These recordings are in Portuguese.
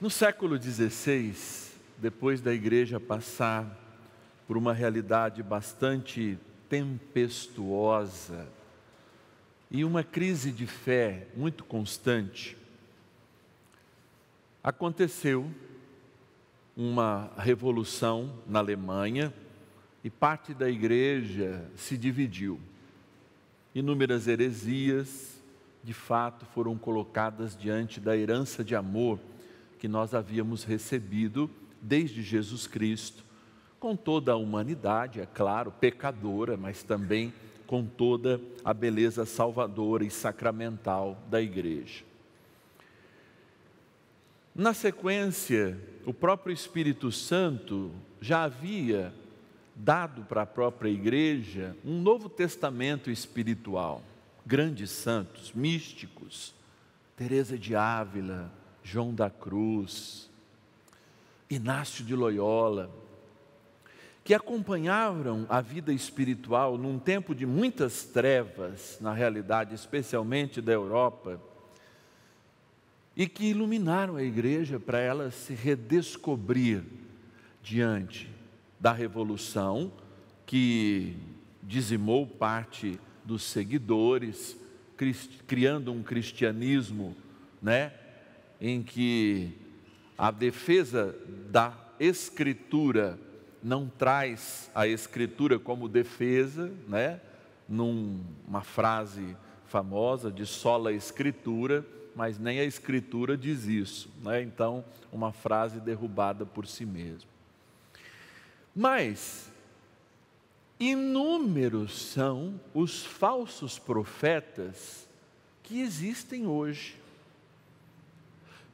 No século XVI, depois da igreja passar por uma realidade bastante tempestuosa e uma crise de fé muito constante, aconteceu uma revolução na Alemanha e parte da igreja se dividiu. Inúmeras heresias, de fato, foram colocadas diante da herança de amor que nós havíamos recebido desde Jesus Cristo, com toda a humanidade, é claro, pecadora, mas também com toda a beleza salvadora e sacramental da igreja. Na sequência, o próprio Espírito Santo já havia dado para a própria igreja um novo testamento espiritual. Grandes santos, místicos, Teresa de Ávila, João da Cruz, Inácio de Loyola, que acompanharam a vida espiritual num tempo de muitas trevas, na realidade, especialmente da Europa, e que iluminaram a igreja para ela se redescobrir diante da revolução que dizimou parte dos seguidores, criando um cristianismo, né? em que a defesa da Escritura não traz a Escritura como defesa, né? numa frase famosa de sola Escritura, mas nem a Escritura diz isso. Né? Então, uma frase derrubada por si mesma. Mas, inúmeros são os falsos profetas que existem hoje.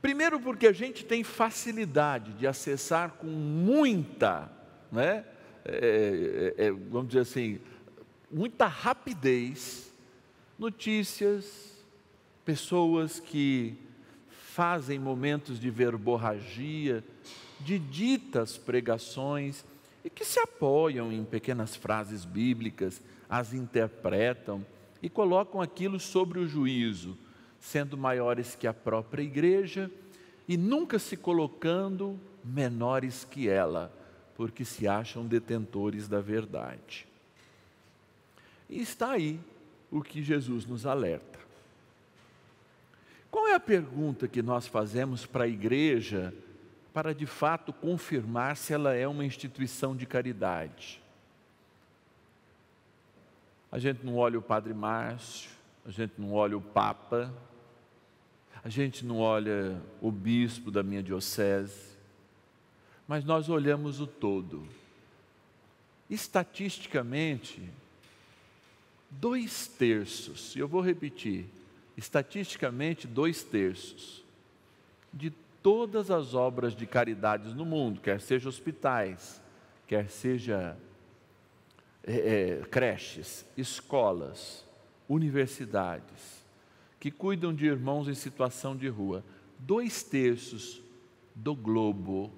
Primeiro, porque a gente tem facilidade de acessar com muita, né, é, é, é, vamos dizer assim, muita rapidez notícias, pessoas que fazem momentos de verborragia, de ditas pregações e que se apoiam em pequenas frases bíblicas, as interpretam e colocam aquilo sobre o juízo sendo maiores que a própria igreja e nunca se colocando menores que ela, porque se acham detentores da verdade. E está aí o que Jesus nos alerta. Qual é a pergunta que nós fazemos para a igreja para de fato confirmar se ela é uma instituição de caridade? A gente não olha o Padre Márcio, a gente não olha o Papa, a gente não olha o bispo da minha diocese, mas nós olhamos o todo. Estatisticamente, dois terços, e eu vou repetir, estatisticamente, dois terços de todas as obras de caridades no mundo, quer seja hospitais, quer seja é, é, creches, escolas, universidades, que cuidam de irmãos em situação de rua. Dois terços do globo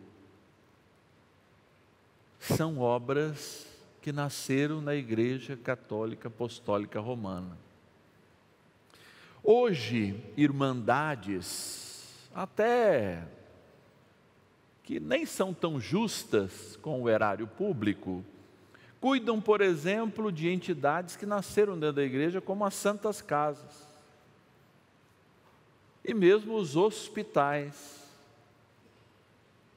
são obras que nasceram na Igreja Católica Apostólica Romana. Hoje, irmandades, até que nem são tão justas com o erário público, cuidam, por exemplo, de entidades que nasceram dentro da igreja, como as Santas Casas e mesmo os hospitais,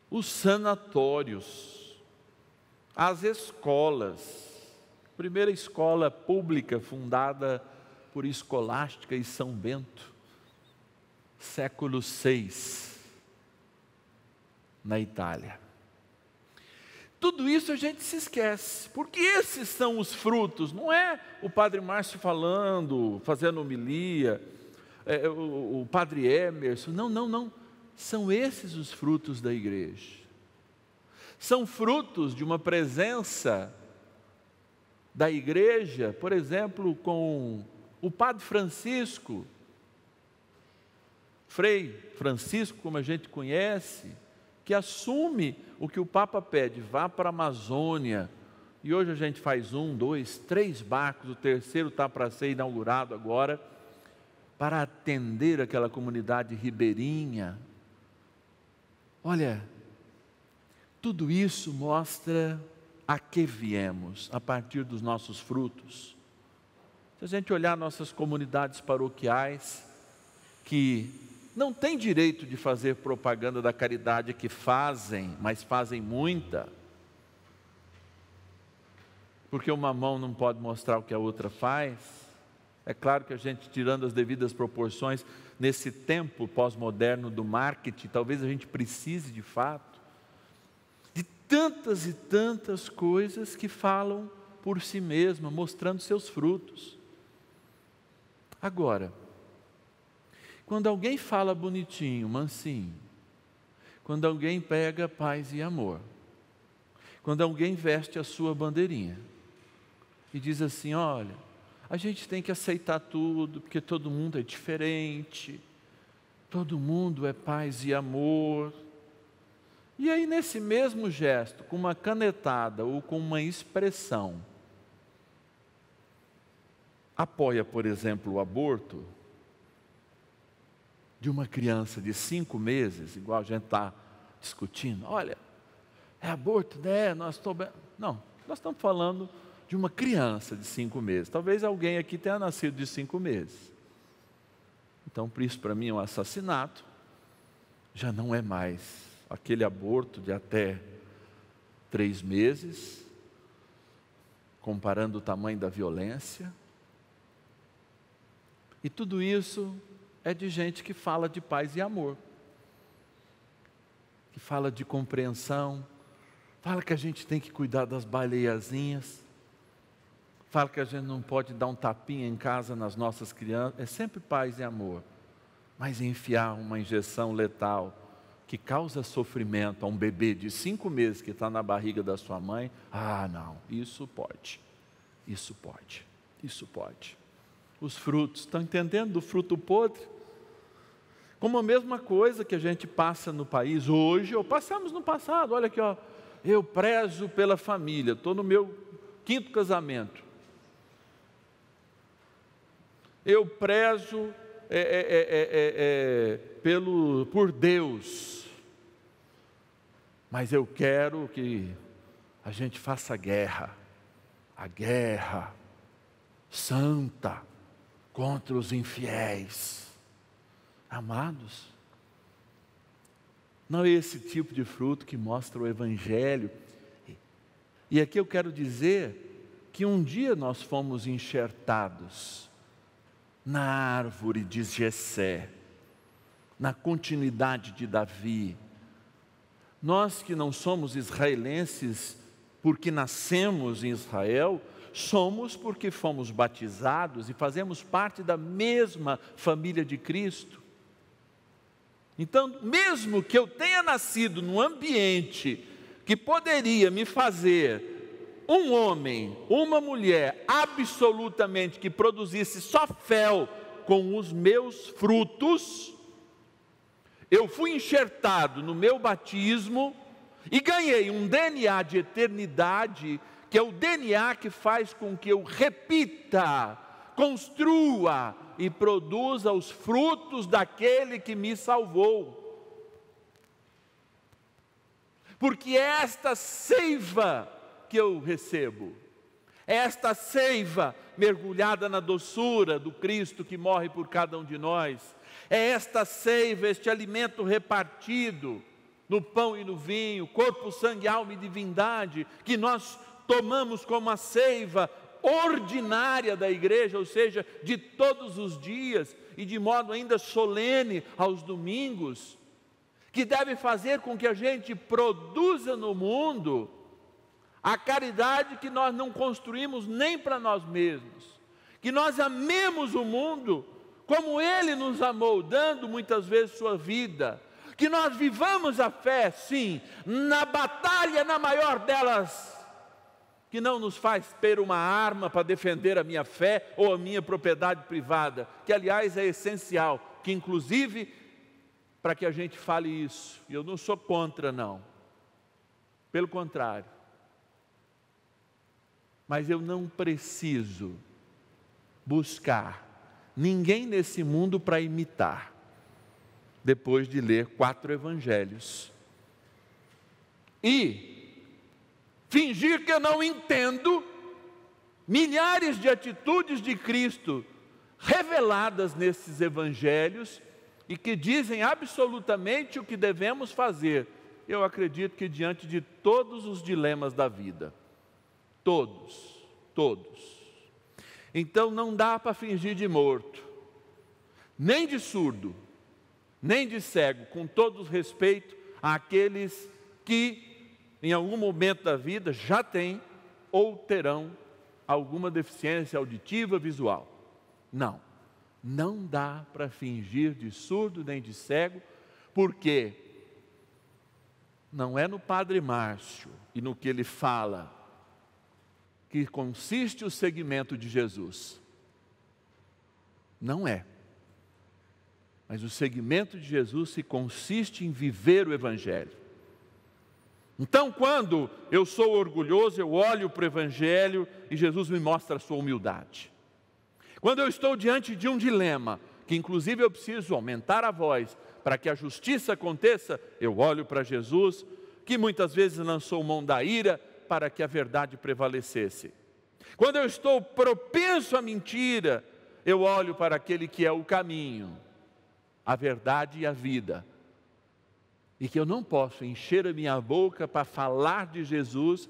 os sanatórios, as escolas. Primeira escola pública fundada por Escolástica e São Bento, século VI, na Itália. Tudo isso a gente se esquece, porque esses são os frutos, não é o Padre Márcio falando, fazendo homilia, é, é, o, o padre Emerson. Não, não, não. São esses os frutos da igreja. São frutos de uma presença da igreja, por exemplo, com o padre Francisco, Frei Francisco, como a gente conhece, que assume o que o Papa pede, vá para a Amazônia. E hoje a gente faz um, dois, três barcos, o terceiro está para ser inaugurado agora para atender aquela comunidade ribeirinha. Olha, tudo isso mostra a que viemos a partir dos nossos frutos. Se a gente olhar nossas comunidades paroquiais, que não têm direito de fazer propaganda da caridade que fazem, mas fazem muita, porque uma mão não pode mostrar o que a outra faz, é claro que a gente, tirando as devidas proporções, nesse tempo pós-moderno do marketing, talvez a gente precise de fato de tantas e tantas coisas que falam por si mesma, mostrando seus frutos. Agora, quando alguém fala bonitinho, mansinho, quando alguém pega paz e amor, quando alguém veste a sua bandeirinha e diz assim: olha, a gente tem que aceitar tudo, porque todo mundo é diferente, todo mundo é paz e amor. E aí, nesse mesmo gesto, com uma canetada ou com uma expressão, apoia, por exemplo, o aborto de uma criança de cinco meses, igual a gente está discutindo. Olha, é aborto, né? Nós estamos. Não, nós estamos falando de uma criança de cinco meses. Talvez alguém aqui tenha nascido de cinco meses. Então, por isso para mim um assassinato. Já não é mais aquele aborto de até três meses, comparando o tamanho da violência. E tudo isso é de gente que fala de paz e amor, que fala de compreensão, fala que a gente tem que cuidar das baleiazinhas fala que a gente não pode dar um tapinha em casa nas nossas crianças, é sempre paz e amor. Mas enfiar uma injeção letal que causa sofrimento a um bebê de cinco meses que está na barriga da sua mãe, ah, não, isso pode, isso pode, isso pode. Os frutos, estão entendendo do fruto podre? Como a mesma coisa que a gente passa no país hoje, ou passamos no passado, olha aqui, ó, eu prezo pela família, estou no meu quinto casamento eu prezo é é é, é, é, é, pelo, por Deus, mas eu quero que a gente faça guerra, a guerra santa contra os infiéis. Amados, não é esse tipo de fruto que mostra o Evangelho. E aqui eu quero dizer que um dia nós fomos enxertados na árvore de Jessé, na continuidade de Davi. Nós que não somos israelenses porque nascemos em Israel, somos porque fomos batizados e fazemos parte da mesma família de Cristo. Então, mesmo que eu tenha nascido num ambiente que poderia me fazer um homem, uma mulher, absolutamente que produzisse só fel com os meus frutos, eu fui enxertado no meu batismo e ganhei um DNA de eternidade, que é o DNA que faz com que eu repita, construa e produza os frutos daquele que me salvou. Porque esta seiva que eu recebo. É esta seiva mergulhada na doçura do Cristo que morre por cada um de nós. É esta seiva, este alimento repartido no pão e no vinho, corpo, sangue, alma e divindade, que nós tomamos como a seiva ordinária da igreja, ou seja, de todos os dias e de modo ainda solene aos domingos, que deve fazer com que a gente produza no mundo a caridade que nós não construímos nem para nós mesmos. Que nós amemos o mundo como ele nos amou, dando muitas vezes sua vida. Que nós vivamos a fé, sim, na batalha, na maior delas, que não nos faz ter uma arma para defender a minha fé ou a minha propriedade privada, que aliás é essencial, que inclusive para que a gente fale isso, e eu não sou contra, não. Pelo contrário, mas eu não preciso buscar ninguém nesse mundo para imitar, depois de ler quatro evangelhos. E fingir que eu não entendo milhares de atitudes de Cristo reveladas nesses evangelhos e que dizem absolutamente o que devemos fazer. Eu acredito que diante de todos os dilemas da vida, Todos, todos. Então não dá para fingir de morto, nem de surdo, nem de cego, com todo respeito àqueles que em algum momento da vida já têm ou terão alguma deficiência auditiva, visual. Não, não dá para fingir de surdo nem de cego, porque não é no Padre Márcio e no que ele fala, que consiste o seguimento de Jesus. Não é. Mas o seguimento de Jesus se consiste em viver o Evangelho. Então, quando eu sou orgulhoso, eu olho para o Evangelho e Jesus me mostra a sua humildade. Quando eu estou diante de um dilema, que inclusive eu preciso aumentar a voz para que a justiça aconteça, eu olho para Jesus, que muitas vezes lançou mão da ira para que a verdade prevalecesse. Quando eu estou propenso à mentira, eu olho para aquele que é o caminho, a verdade e a vida. E que eu não posso encher a minha boca para falar de Jesus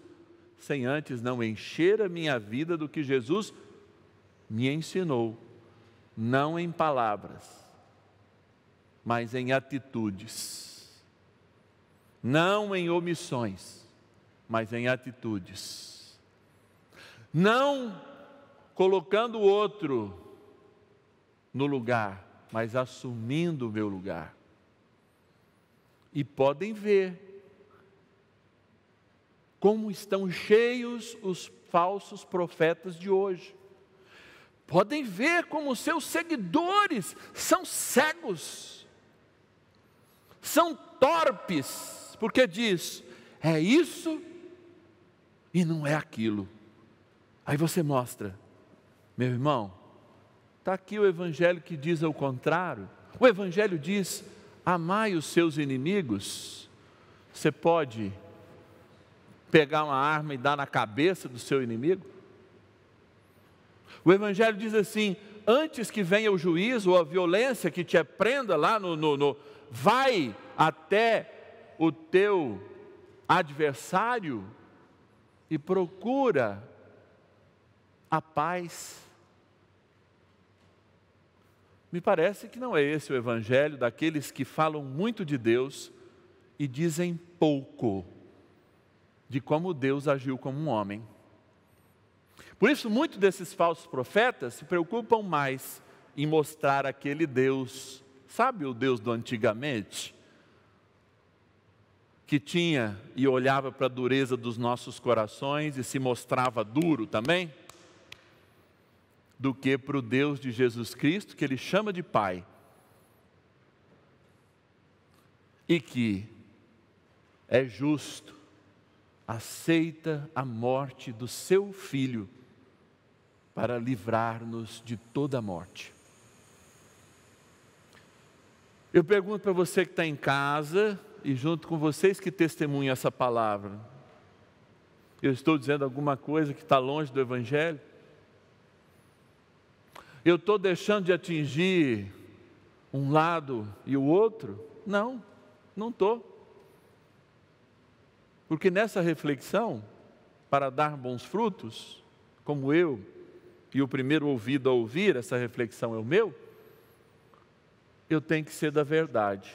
sem antes não encher a minha vida do que Jesus me ensinou, não em palavras, mas em atitudes, não em omissões mas em atitudes. Não colocando o outro no lugar, mas assumindo o meu lugar. E podem ver como estão cheios os falsos profetas de hoje. Podem ver como seus seguidores são cegos, são torpes, porque diz: é isso e não é aquilo. Aí você mostra, meu irmão, está aqui o Evangelho que diz ao contrário. O Evangelho diz: amai os seus inimigos. Você pode pegar uma arma e dar na cabeça do seu inimigo? O Evangelho diz assim: antes que venha o juízo ou a violência que te prenda lá no, no, no, vai até o teu adversário e procura a paz. Me parece que não é esse o evangelho daqueles que falam muito de Deus e dizem pouco de como Deus agiu como um homem. Por isso, muitos desses falsos profetas se preocupam mais em mostrar aquele Deus, sabe o Deus do antigamente? que tinha e olhava para a dureza dos nossos corações e se mostrava duro também, do que para o Deus de Jesus Cristo, que ele chama de Pai, e que é justo, aceita a morte do seu filho para livrar-nos de toda a morte. Eu pergunto para você que está em casa, e junto com vocês que testemunham essa palavra, eu estou dizendo alguma coisa que está longe do Evangelho? Eu estou deixando de atingir um lado e o outro? Não, não estou. Porque nessa reflexão, para dar bons frutos, como eu, e o primeiro ouvido a ouvir essa reflexão é o meu, eu tenho que ser da verdade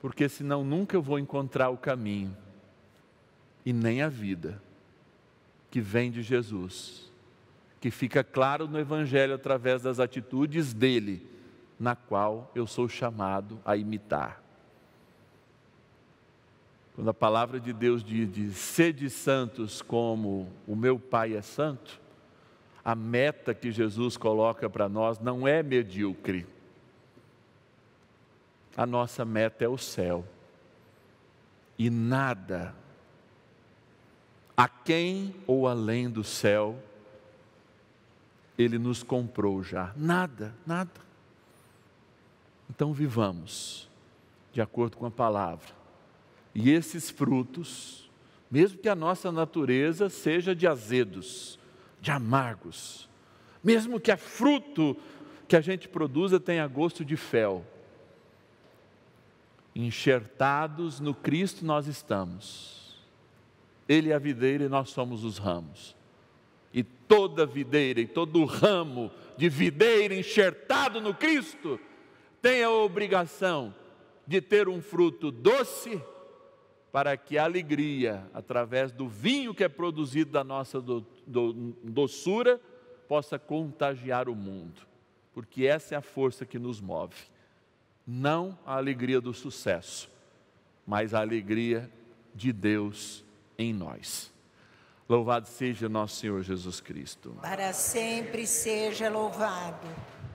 porque senão nunca eu vou encontrar o caminho e nem a vida que vem de Jesus, que fica claro no Evangelho através das atitudes dele, na qual eu sou chamado a imitar. Quando a palavra de Deus diz de sede santos como o meu Pai é santo, a meta que Jesus coloca para nós não é medíocre a nossa meta é o céu. E nada, a quem ou além do céu, ele nos comprou já. Nada, nada. Então vivamos de acordo com a palavra. E esses frutos, mesmo que a nossa natureza seja de azedos, de amargos, mesmo que a fruto que a gente produza tenha gosto de fel, enxertados no Cristo nós estamos. Ele é a videira e nós somos os ramos. E toda videira e todo ramo de videira enxertado no Cristo tem a obrigação de ter um fruto doce para que a alegria, através do vinho que é produzido da nossa do, do, doçura, possa contagiar o mundo, porque essa é a força que nos move não a alegria do sucesso, mas a alegria de Deus em nós. Louvado seja nosso Senhor Jesus Cristo. Para sempre seja louvado.